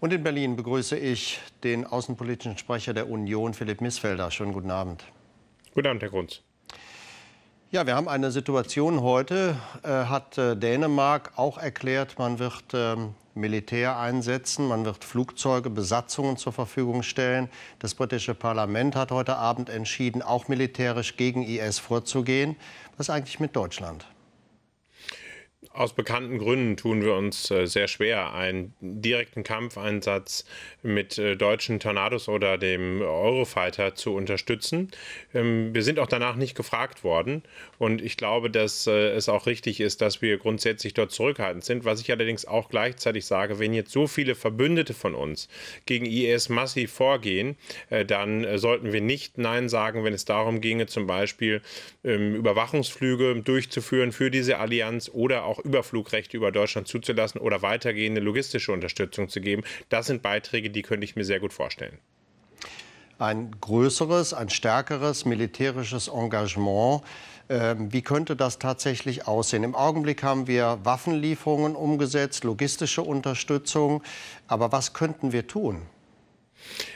Und in Berlin begrüße ich den außenpolitischen Sprecher der Union, Philipp Missfelder. Schönen guten Abend. Guten Abend, Herr Grunz. Ja, wir haben eine Situation heute, äh, hat äh, Dänemark auch erklärt, man wird ähm, Militär einsetzen, man wird Flugzeuge, Besatzungen zur Verfügung stellen. Das britische Parlament hat heute Abend entschieden, auch militärisch gegen IS vorzugehen. Was eigentlich mit Deutschland? aus bekannten Gründen tun wir uns äh, sehr schwer, einen direkten Kampfeinsatz mit äh, deutschen Tornados oder dem Eurofighter zu unterstützen. Ähm, wir sind auch danach nicht gefragt worden und ich glaube, dass äh, es auch richtig ist, dass wir grundsätzlich dort zurückhaltend sind. Was ich allerdings auch gleichzeitig sage, wenn jetzt so viele Verbündete von uns gegen IS massiv vorgehen, dann sollten wir nicht Nein sagen, wenn es darum ginge, zum Beispiel ähm, Überwachungsflüge durchzuführen für diese Allianz oder auch auch Überflugrechte über Deutschland zuzulassen oder weitergehende logistische Unterstützung zu geben. Das sind Beiträge, die könnte ich mir sehr gut vorstellen. Ein größeres, ein stärkeres militärisches Engagement ähm, wie könnte das tatsächlich aussehen? Im Augenblick haben wir Waffenlieferungen umgesetzt, logistische Unterstützung. Aber was könnten wir tun?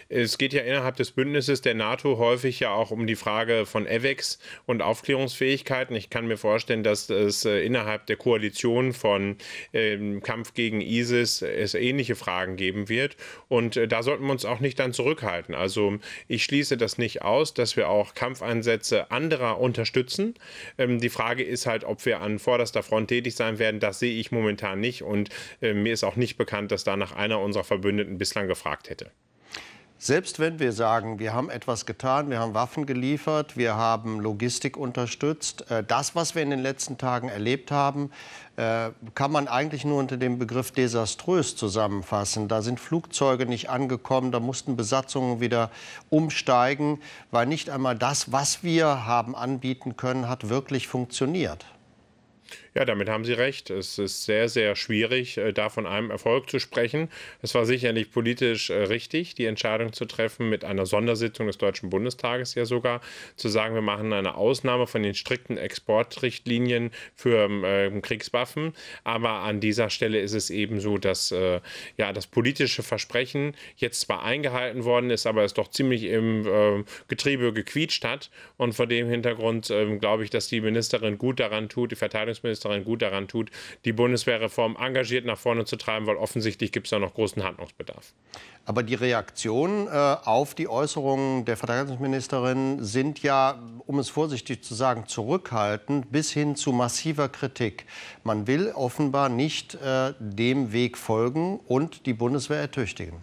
es geht ja innerhalb des Bündnisses der NATO häufig ja auch um die Frage von EVEX und Aufklärungsfähigkeiten. Ich kann mir vorstellen, dass es äh, innerhalb der Koalition von ähm, Kampf gegen ISIS äh, es ähnliche Fragen geben wird. Und äh, da sollten wir uns auch nicht dann zurückhalten. Also ich schließe das nicht aus, dass wir auch Kampfeinsätze anderer unterstützen. Ähm, die Frage ist halt, ob wir an vorderster Front tätig sein werden. Das sehe ich momentan nicht. Und äh, mir ist auch nicht bekannt, dass da nach einer unserer Verbündeten bislang gefragt hätte. Selbst wenn wir sagen, wir haben etwas getan, wir haben Waffen geliefert, wir haben Logistik unterstützt, äh, das, was wir in den letzten Tagen erlebt haben, äh, kann man eigentlich nur unter dem Begriff desaströs zusammenfassen. Da sind Flugzeuge nicht angekommen, da mussten Besatzungen wieder umsteigen, weil nicht einmal das, was wir haben anbieten können, hat wirklich funktioniert. Ja, damit haben Sie recht. Es ist sehr, sehr schwierig, äh, da von einem Erfolg zu sprechen. Es war sicherlich politisch äh, richtig, die Entscheidung zu treffen, mit einer Sondersitzung des Deutschen Bundestages ja sogar, zu sagen, wir machen eine Ausnahme von den strikten Exportrichtlinien für ähm, äh, Kriegswaffen. Aber an dieser Stelle ist es eben so, dass ja, das politische Versprechen jetzt zwar eingehalten worden ist, aber es doch ziemlich im ähm, Getriebe gequietscht hat. Und vor dem Hintergrund ähm, glaube ich, dass die Ministerin gut daran tut, die Verteidigungspolitik Bundesministerin gut daran tut, die Bundeswehrreform engagiert nach vorne zu treiben, weil offensichtlich gibt es da noch großen Handlungsbedarf. Aber die Reaktionen äh, auf die Äußerungen der Verteidigungsministerin sind ja, um es vorsichtig zu sagen, zurückhaltend bis hin zu massiver Kritik. Man will offenbar nicht äh, dem Weg folgen und die Bundeswehr ertüchtigen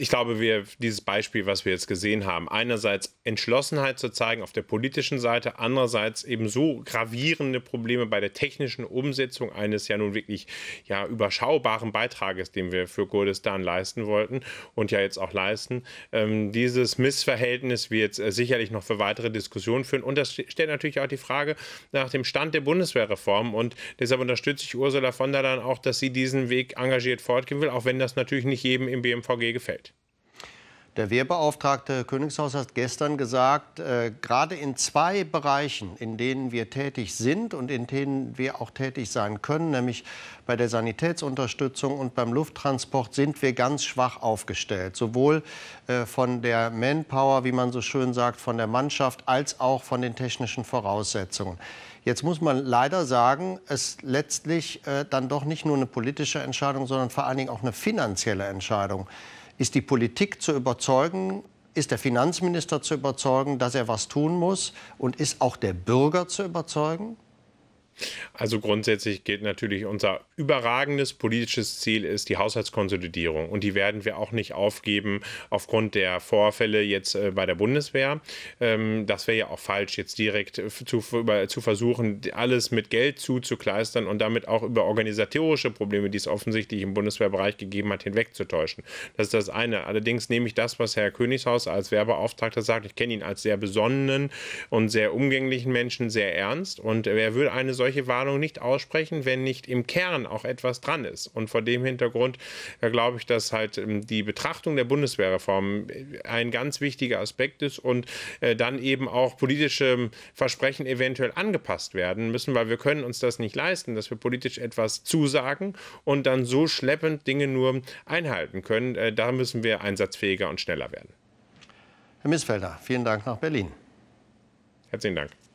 ich glaube, wir dieses Beispiel, was wir jetzt gesehen haben, einerseits Entschlossenheit zu zeigen auf der politischen Seite, andererseits eben so gravierende Probleme bei der technischen Umsetzung eines ja nun wirklich ja überschaubaren Beitrages, den wir für Kurdistan leisten wollten und ja jetzt auch leisten. Ähm, dieses Missverhältnis wird äh, sicherlich noch für weitere Diskussionen führen und das stellt natürlich auch die Frage nach dem Stand der Bundeswehrreform und deshalb unterstütze ich Ursula von der Leyen auch, dass sie diesen Weg engagiert fortgehen will, auch wenn das natürlich nicht jedem im BMVG gefällt. Der Wehrbeauftragte Königshaus hat gestern gesagt, äh, gerade in zwei Bereichen, in denen wir tätig sind und in denen wir auch tätig sein können, nämlich bei der Sanitätsunterstützung und beim Lufttransport, sind wir ganz schwach aufgestellt. Sowohl äh, von der Manpower, wie man so schön sagt, von der Mannschaft, als auch von den technischen Voraussetzungen. Jetzt muss man leider sagen, es ist letztlich äh, dann doch nicht nur eine politische Entscheidung, sondern vor allen Dingen auch eine finanzielle Entscheidung ist die Politik zu überzeugen, ist der Finanzminister zu überzeugen, dass er was tun muss und ist auch der Bürger zu überzeugen? Also grundsätzlich gilt natürlich, unser überragendes politisches Ziel ist die Haushaltskonsolidierung. Und die werden wir auch nicht aufgeben aufgrund der Vorfälle jetzt äh, bei der Bundeswehr. Ähm, das wäre ja auch falsch, jetzt direkt äh, zu, über, zu versuchen, alles mit Geld zuzukleistern und damit auch über organisatorische Probleme, die es offensichtlich im Bundeswehrbereich gegeben hat, hinwegzutäuschen. Das ist das eine. Allerdings nehme ich das, was Herr Königshaus als Werbeauftragter sagt. Ich kenne ihn als sehr besonnenen und sehr umgänglichen Menschen sehr ernst. Und wer würde eine solche solche Warnungen nicht aussprechen, wenn nicht im Kern auch etwas dran ist. Und vor dem Hintergrund ja, äh, glaube ich, dass halt ähm, die Betrachtung der Bundeswehrreform äh, ein ganz wichtiger Aspekt ist und äh, dann eben auch politische ähm, Versprechen eventuell angepasst werden müssen, weil wir können uns das nicht leisten, dass wir politisch etwas zusagen und dann so schleppend Dinge nur einhalten können. Äh, da müssen wir einsatzfähiger und schneller werden. Herr Missfelder, vielen Dank nach Berlin. Herzlichen Dank.